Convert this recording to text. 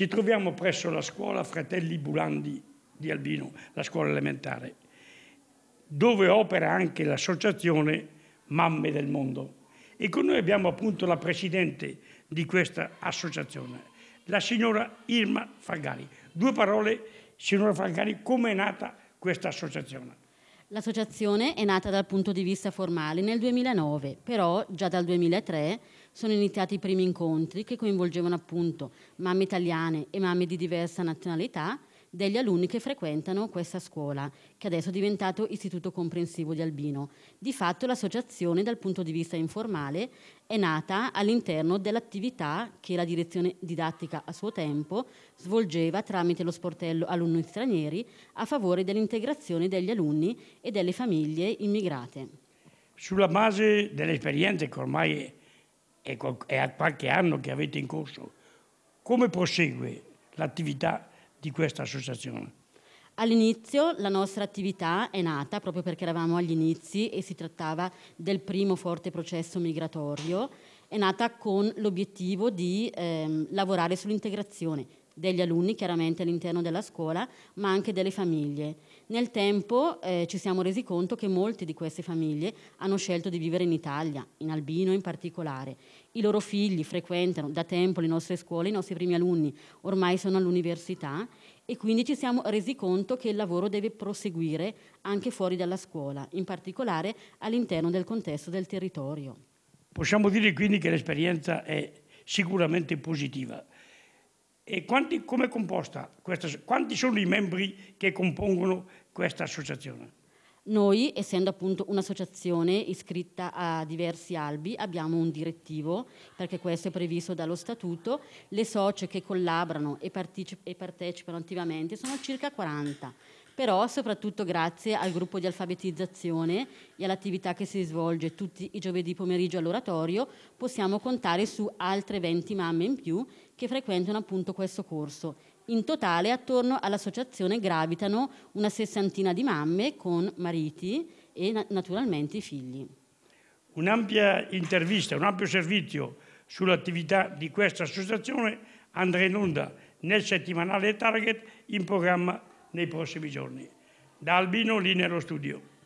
Ci troviamo presso la scuola Fratelli Bulandi di Albino, la scuola elementare, dove opera anche l'associazione Mamme del Mondo. E con noi abbiamo appunto la presidente di questa associazione, la signora Irma Fagari. Due parole, signora Fagari, come è nata questa associazione? L'associazione è nata dal punto di vista formale nel 2009, però già dal 2003 sono iniziati i primi incontri che coinvolgevano appunto mamme italiane e mamme di diversa nazionalità degli alunni che frequentano questa scuola, che adesso è diventato Istituto Comprensivo di Albino. Di fatto l'associazione dal punto di vista informale è nata all'interno dell'attività che la direzione didattica a suo tempo svolgeva tramite lo sportello alunni stranieri a favore dell'integrazione degli alunni e delle famiglie immigrate. Sulla base delle esperienze che ormai è a qualche anno che avete in corso, come prosegue l'attività di questa associazione? All'inizio la nostra attività è nata proprio perché eravamo agli inizi e si trattava del primo forte processo migratorio, è nata con l'obiettivo di ehm, lavorare sull'integrazione degli alunni chiaramente all'interno della scuola, ma anche delle famiglie. Nel tempo eh, ci siamo resi conto che molte di queste famiglie hanno scelto di vivere in Italia, in Albino in particolare. I loro figli frequentano da tempo le nostre scuole, i nostri primi alunni ormai sono all'università e quindi ci siamo resi conto che il lavoro deve proseguire anche fuori dalla scuola, in particolare all'interno del contesto del territorio. Possiamo dire quindi che l'esperienza è sicuramente positiva. E quanti, come è composta questa, quanti sono i membri che compongono questa associazione? Noi, essendo appunto un'associazione iscritta a diversi albi, abbiamo un direttivo, perché questo è previsto dallo statuto. Le socie che collaborano e, partecip e partecipano attivamente sono circa 40 però soprattutto grazie al gruppo di alfabetizzazione e all'attività che si svolge tutti i giovedì pomeriggio all'oratorio, possiamo contare su altre 20 mamme in più che frequentano appunto questo corso. In totale attorno all'associazione gravitano una sessantina di mamme con mariti e naturalmente i figli. Un'ampia intervista, un ampio servizio sull'attività di questa associazione andrà in onda nel settimanale Target in programma nei prossimi giorni. Da Albino lì nello studio.